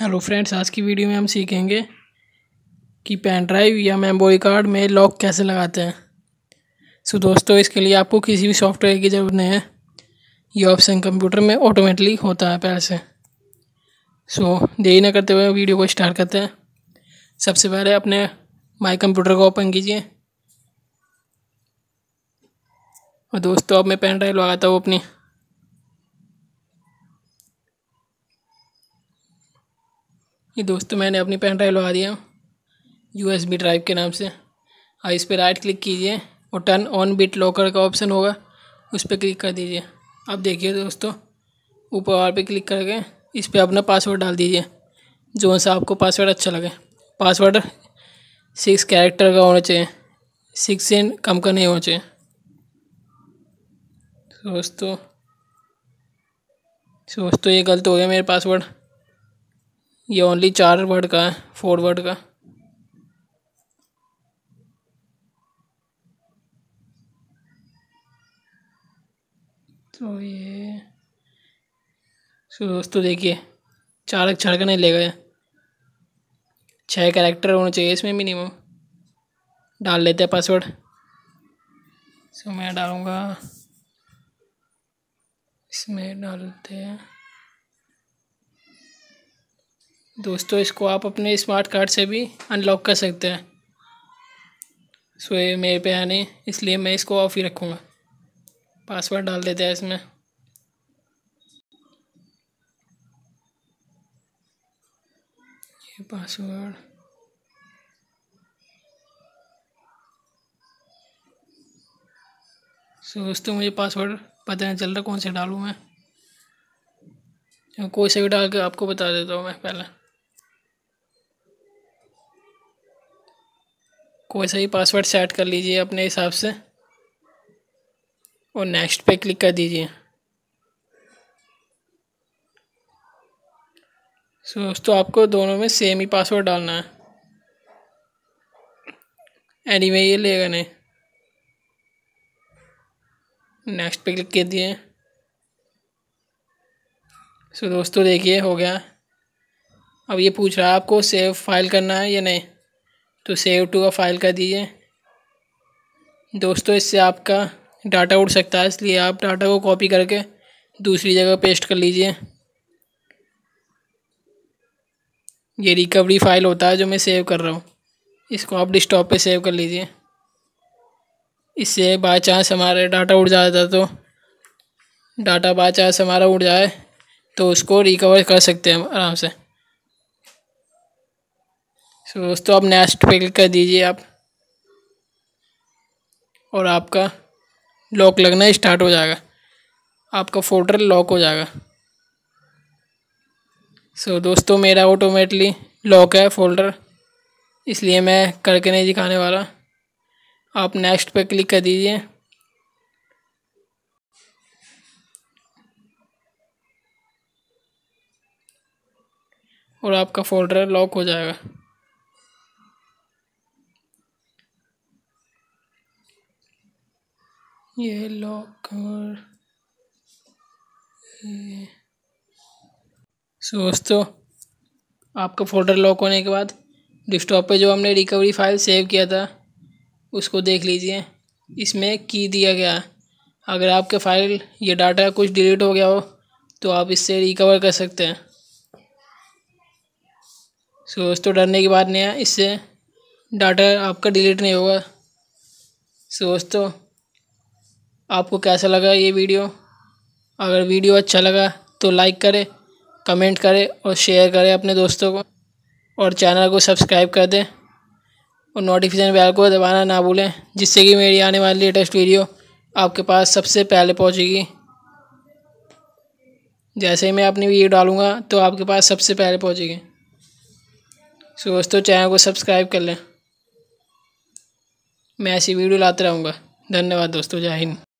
hello friends आज की video में हम सीखेंगे कि पेन ड्राइव या मेमोरी कार्ड में लॉक कैसे लगाते हैं सो दोस्तों इसके लिए आपको किसी भी सॉफ्टवेयर की ज़रूरत नहीं है ये ऑप्शन कंप्यूटर में ऑटोमेटिकली होता है पहले से सो देरी ना करते हुए वीडियो को स्टार्ट करते हैं सबसे पहले अपने माई कंप्यूटर को ओपन कीजिए और दोस्तों अब मैं पेन ड्राइव लगाता हूँ अपनी ये दोस्तों मैंने अपनी पेन ड्राइव लगा दिया यू एस बी ड्राइव के नाम से और इस पर राइट क्लिक कीजिए और टर्न ऑन बिट लॉकर का ऑप्शन होगा उस पर क्लिक कर दीजिए अब देखिए दोस्तों ऊपर वाल पे क्लिक करके इस पर अपना पासवर्ड डाल दीजिए जो सा आपको पासवर्ड अच्छा लगे पासवर्ड सिक्स कैरेक्टर का होना चाहिए सिक्स से कम का नहीं होना चाहिए दोस्तों दोस्तों ये गलत हो गया मेरे पासवर्ड ये ओनली चार वर्ड का है फोर वर्ड का तो ये तो दोस्तों देखिए चार अक्षर का नहीं ले गए छः होने चाहिए इसमें मिनिमम डाल लेते हैं पासवर्ड सो मैं डालूँगा इसमें डालते हैं दोस्तों इसको आप अपने स्मार्ट कार्ड से भी अनलॉक कर सकते हैं सो ये मेरे पे आने इसलिए मैं इसको ऑफ ही रखूँगा पासवर्ड डाल देते हैं इसमें पासवर्ड सो दोस्तों मुझे पासवर्ड पता नहीं चल रहा कौन से डालूँ मैं कोई से भी डाल के आपको बता देता हूँ मैं पहले कोई सा ही पासवर्ड सेट कर लीजिए अपने हिसाब से और नेक्स्ट पे क्लिक कर दीजिए सो दोस्तों आपको दोनों में सेम ही पासवर्ड डालना है एनी anyway, ये लेगा नहीं नेक्स्ट पे क्लिक कर दिए सो दोस्तों देखिए हो गया अब ये पूछ रहा है आपको सेव फाइल करना है या नहीं तो सेव टू का फाइल कर दीजिए दोस्तों इससे आपका डाटा उड़ सकता है इसलिए आप डाटा को कॉपी करके दूसरी जगह पेस्ट कर लीजिए ये रिकवरी फाइल होता है जो मैं सेव कर रहा हूँ इसको आप डिस्टॉप पे सेव कर लीजिए इससे बाई चांस हमारा डाटा उड़ जाता तो डाटा बाई चांस हमारा उड़ जाए तो उसको रिकवर कर सकते हैं आराम से सो दोस्तों आप नेक्स्ट पे क्लिक कर दीजिए आप और आपका लॉक लगना स्टार्ट हो जाएगा आपका फोल्डर लॉक हो जाएगा सो so, दोस्तों मेरा ऑटोमेटली लॉक है फोल्डर इसलिए मैं करके नहीं दिखाने वाला आप नेक्स्ट पे क्लिक कर दीजिए और आपका फोल्डर लॉक हो जाएगा यह लॉकर सो दोस्तों आपका फोल्डर लॉक होने के बाद डिस्कटॉप पे जो हमने रिकवरी फाइल सेव किया था उसको देख लीजिए इसमें की दिया गया है अगर आपके फाइल या डाटा कुछ डिलीट हो गया हो तो आप इससे रिकवर कर सकते हैं सो दोस्तों डरने की बात नहीं है इससे डाटा आपका डिलीट नहीं होगा सो दोस्तों आपको कैसा लगा ये वीडियो अगर वीडियो अच्छा लगा तो लाइक करें कमेंट करें और शेयर करें अपने दोस्तों को और चैनल को सब्सक्राइब कर दें और नोटिफिकेशन बेल को दबाना ना भूलें जिससे कि मेरी आने वाली लेटेस्ट वीडियो आपके पास सबसे पहले पहुंचेगी जैसे ही मैं अपनी वीडियो डालूँगा तो आपके पास सबसे पहले पहुँचेगी सो दोस्तों चैनल को सब्सक्राइब कर लें मैं ऐसी वीडियो लाते रहूँगा धन्यवाद दोस्तों जय हिंद